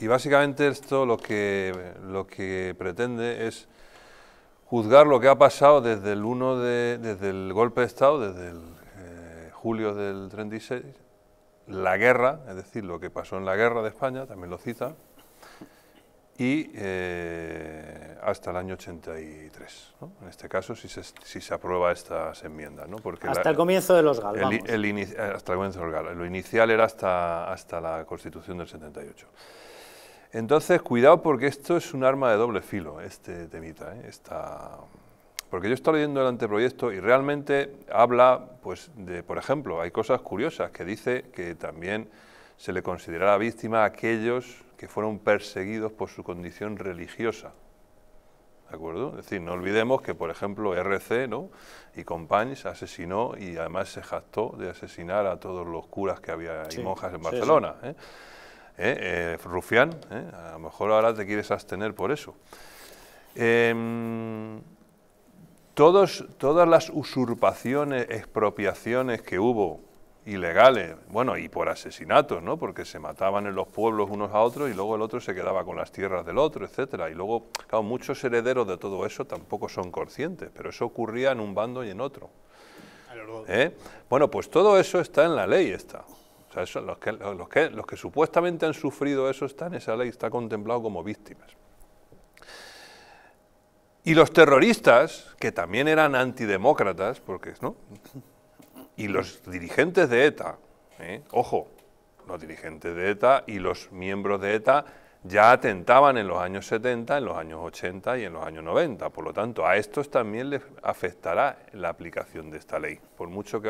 Y básicamente esto lo que, lo que pretende es juzgar lo que ha pasado desde el uno de, desde el golpe de Estado, desde el, eh, julio del 36, la guerra, es decir, lo que pasó en la guerra de España, también lo cita, y eh, hasta el año 83. ¿no? En este caso, si se, si se aprueba estas enmiendas. ¿no? Porque hasta el comienzo de los GAL, eh, hasta el comienzo de los GAL. Lo inicial era hasta, hasta la Constitución del 78. Entonces, cuidado porque esto es un arma de doble filo, este temita. ¿eh? Porque yo estaba leyendo el anteproyecto y realmente habla, pues, de, por ejemplo, hay cosas curiosas que dice que también se le considerará víctima a aquellos que fueron perseguidos por su condición religiosa. ¿De acuerdo? Es decir, no olvidemos que, por ejemplo, RC ¿no? y Companys asesinó y además se jactó de asesinar a todos los curas que había y monjas en Barcelona. ¿eh? ¿eh? ¿eh? rufián, ¿eh? a lo mejor ahora te quieres abstener por eso. Em, todos, todas las usurpaciones, expropiaciones que hubo, ilegales, bueno, y por asesinatos, ¿no? Porque se mataban en los pueblos unos a otros y luego el otro se quedaba con las tierras del otro, etcétera. Y luego, claro, muchos herederos de todo eso tampoco son conscientes, pero eso ocurría en un bando y en otro. ¿Eh? Bueno, pues todo eso está en la ley, está los, que, supuestamente han sufrido eso están, esa ley está contemplado como víctimas. Y los terroristas, que también eran antidemócratas, porque no, y los dirigentes de ETA, ¿eh? ojo, los dirigentes de ETA y los miembros de ETA ya atentaban en los años 70, en los años 80 y en los años 90. Por lo tanto, a estos también les afectará la aplicación de esta ley, por mucho que